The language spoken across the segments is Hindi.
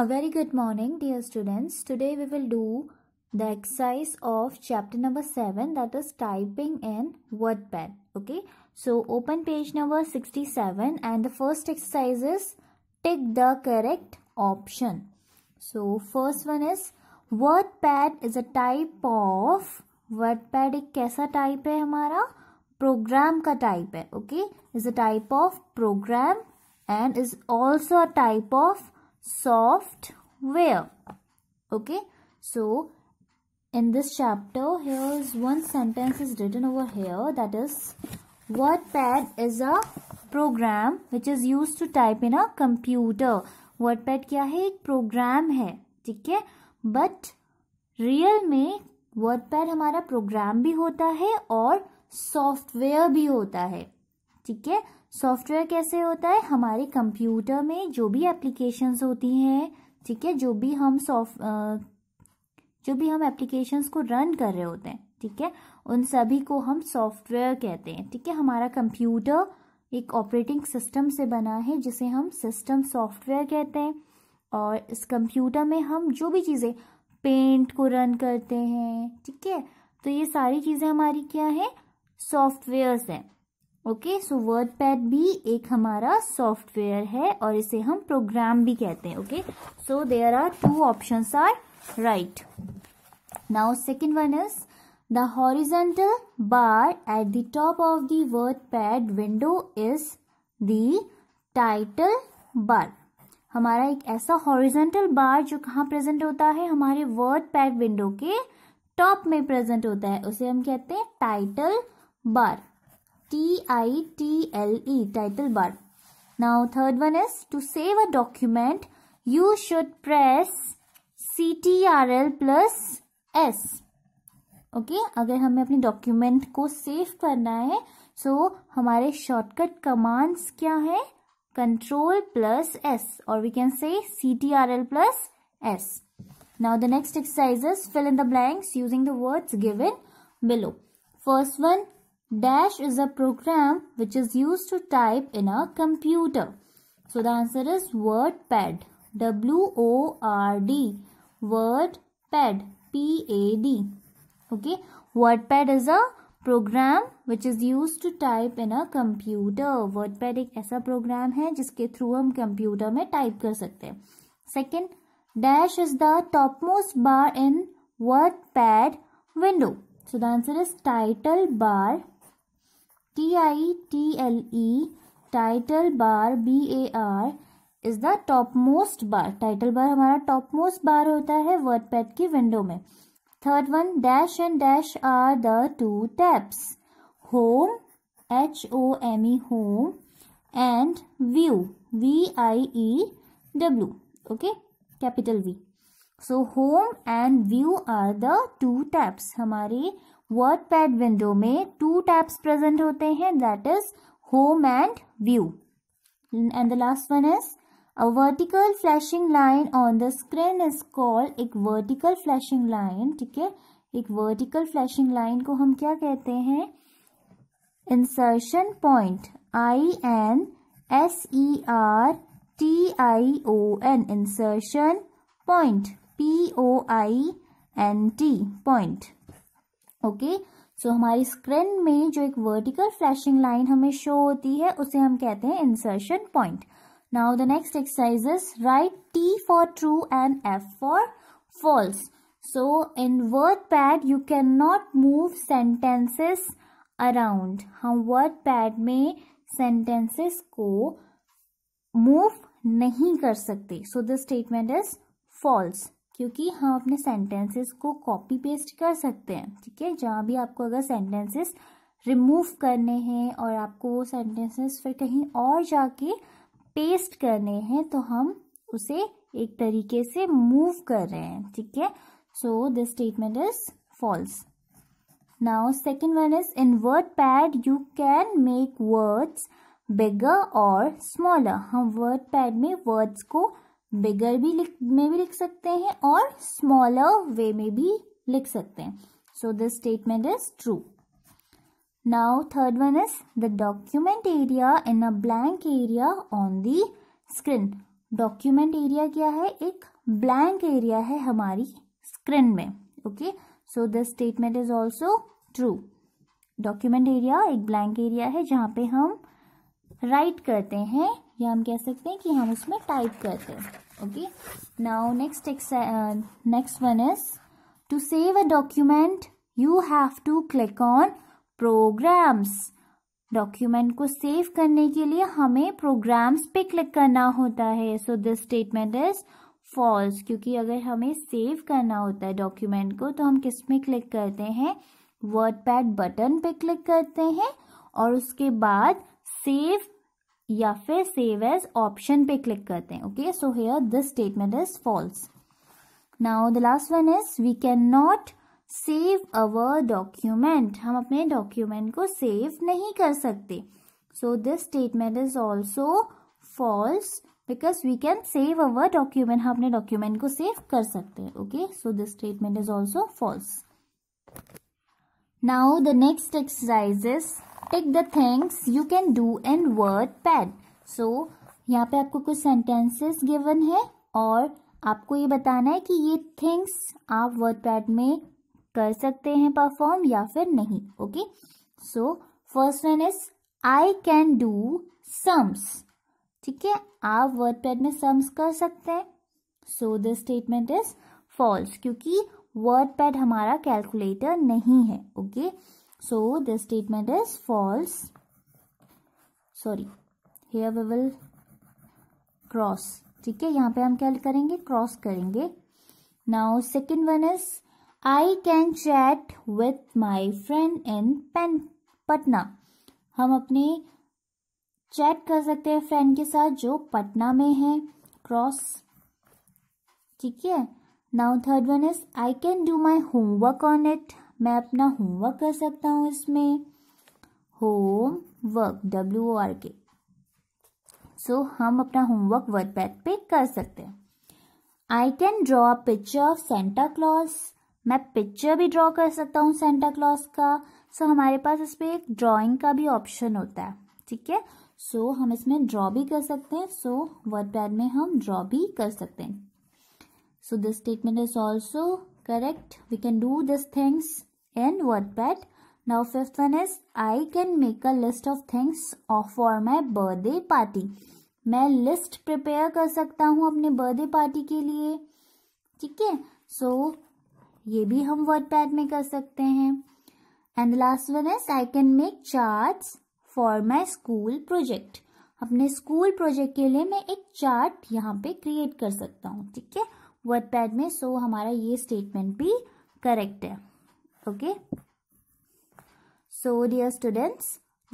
A very good morning dear students. Today we will do the exercise of chapter number 7 that is typing in WordPad. Okay. So open page number 67 and the first exercise is tick the correct option. So first one is WordPad is a type of WordPad Ek kaisa type hai hamara program ka type hai. okay is a type of program and is also a type of software okay so in this chapter here is one sentence is written over here that is wordpad is a program which is used to type in a computer wordpad kya hai ek program hai theek hai but real mein wordpad hamara program bhi hota hai aur software bhi hota hai theek hai software कैसे होता है हमारे कंप्यूटर में जो भी एप्लीकेशंस होती हैं ठीक है जो भी हम सॉफ्ट जो भी हम एप्लीकेशंस को रन कर रहे होते हैं ठीक है उन सभी को हम सॉफ्टवेयर कहते हैं ठीक है हमारा कंप्यूटर एक ऑपरेटिंग सिस्टम से बना है जिसे हम सिस्टम सॉफ्टवेयर कहते हैं और इस कंप्यूटर में हम जो भी चीज़ें पेंट को रन करते हैं ठीक है तो ये सारी चीज़ें हमारी क्या है सॉफ्टवेयर्स हैं ओके सो वर्ड पैड भी एक हमारा सॉफ्टवेयर है और इसे हम प्रोग्राम भी कहते हैं okay so there are two option are right now second one is the horizontal bar at the top of the WordPad window is the title bar हमारा एक ऐसा हॉरिजेंटल बार जो कहाँ प्रेजेंट होता है हमारे वर्ड पैड विंडो के टॉप में प्रेजेंट होता है उसे हम कहते हैं title bar T I T L E title bar. Now third one is to save a document you should press CTRL plus S. Okay okay, अगर हमें अपने डॉक्यूमेंट को सेव करना है सो so हमारे शॉर्टकट कमांड्स क्या है कंट्रोल प्लस एस और we can say C T R L plus S now the next exercises fill in the blanks using the words given below first one Dash is a program which is used to type in a computer. So the answer is WordPad. W-O-R-D. WordPad. P-A-D. Okay. WordPad is a program which is used to type in a computer. WordPad is a program which through hum computer mein type kar sakte. Second, dash is the topmost bar in WordPad window. So the answer is title bar. T I T L E title bar B A R is the top most bar title bar हमारा टॉप मोस्ट बार होता है वर्ड पैड की विंडो में third one dash and dash are the two tabs home H O M E home and view V I E W okay capital V so home and view are the two tabs हमारे वर्ड पैड विंडो में टू टैब्स प्रेजेंट होते हैं that is home and view and the last one is a vertical flashing line on the screen is call एक वर्टिकल फ्लैशिंग लाइन ठीक है एक वर्टिकल फ्लैशिंग लाइन को हम क्या कहते हैं insertion point I N S E R T I O N insertion point P O I N T point okay so हमारी स्क्रीन में जो एक वर्टिकल फ्लैशिंग लाइन हमें शो होती है उसे हम कहते हैं insertion point now the next exercise is write T for true and F for false so in WordPad you can not move sentences around हम वर्ड पैड में सेंटेंसेस को मूव नहीं कर सकते so the statement is false क्योंकि हम अपने सेंटेंसेस को कॉपी पेस्ट कर सकते हैं ठीक है जहाँ भी आपको अगर सेंटेंसेस रिमूव करने हैं और आपको वो सेंटेंसेस फिर कहीं और जाके पेस्ट करने हैं तो हम उसे एक तरीके से मूव कर रहे हैं ठीक है so this statement is false now second one is in WordPad you can make words bigger और स्मॉलर हम वर्ड पैड में वर्ड्स को बिगर भी लिख में भी लिख सकते हैं और स्मॉलर वे में भी लिख सकते हैं so this statement is true now third one is the document area in a blank area on the screen document area क्या है एक ब्लैंक एरिया है हमारी स्क्रीन में okay so this statement is also true document area एक ब्लैंक एरिया है जहां पे हम राइट करते हैं या हम कह सकते हैं कि हम उसमें टाइप करते हैं okay now next next one is to save a document you have to click on programs document को सेव करने के लिए हमें प्रोग्राम्स पे क्लिक करना होता है so this statement is false क्योंकि अगर हमें सेव करना होता है डॉक्यूमेंट को तो हम किस में क्लिक करते हैं वर्ड पैड बटन पे क्लिक करते हैं और उसके बाद सेव या फिर सेव एज ऑप्शन पे क्लिक करते हैं okay so here this statement is false now the last one is we can not save our document हम अपने डॉक्यूमेंट को सेव नहीं कर सकते so this statement is also false because we can save our document हम अपने डॉक्यूमेंट को सेव कर सकते हैं okay so this statement is also false now the next exercise is take the things you can do in WordPad so यहाँ पे आपको कुछ सेंटेंसेस गिवन है और आपको ये बताना है कि ये थिंग्स आप वर्ड पैड में कर सकते हैं परफॉर्म या फिर नहीं okay so first one is I can do sums ठीक है आप वर्ड पैड में सम्स कर सकते हैं so the statement is false क्योंकि वर्ड पैड हमारा कैलकुलेटर नहीं है okay okay? So this statement is false. Sorry. Here we will cross. ठीक है यहाँ पे हम क्या करेंगे क्रॉस करेंगे now second one is I can chat with my friend in pen Patna हम अपने चैट कर सकते हैं फ्रेंड के साथ जो पटना में है क्रॉस ठीक है now third one is I can do my homework on it मैं अपना होमवर्क कर सकता हूँ इसमें homework W O R K so हम अपना होमवर्क वर्क पैड पे कर सकते हैं I can draw a picture of Santa Claus मैं पिक्चर भी ड्रॉ कर सकता हूँ सेंटा क्लॉज का सो so, हमारे पास पर एक ड्रॉइंग का भी ऑप्शन होता है ठीक है सो so, हम इसमें ड्रॉ भी कर सकते हैं सो so, वर्ड पैड में हम ड्रॉ भी कर सकते हैं so this statement is also correct we can do this things in WordPad. Now fifth one is I can make a list of things for my birthday party. मैं लिस्ट प्रिपेयर कर सकता हूँ अपने बर्थडे पार्टी के लिए ठीक है सो ये भी हम वर्ड पैड में कर सकते हैं and last one is I can make charts for my school project अपने स्कूल प्रोजेक्ट के लिए मैं एक चार्ट यहाँ पे क्रिएट कर सकता हूँ ठीक है वर्ड पैड में सो so हमारा ये स्टेटमेंट भी करेक्ट है okay so dear students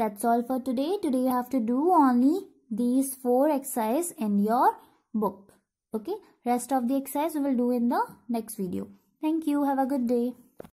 that's all for today today you have to do only these four exercise in your book okay rest of the exercise we will do in the next video thank you have a good day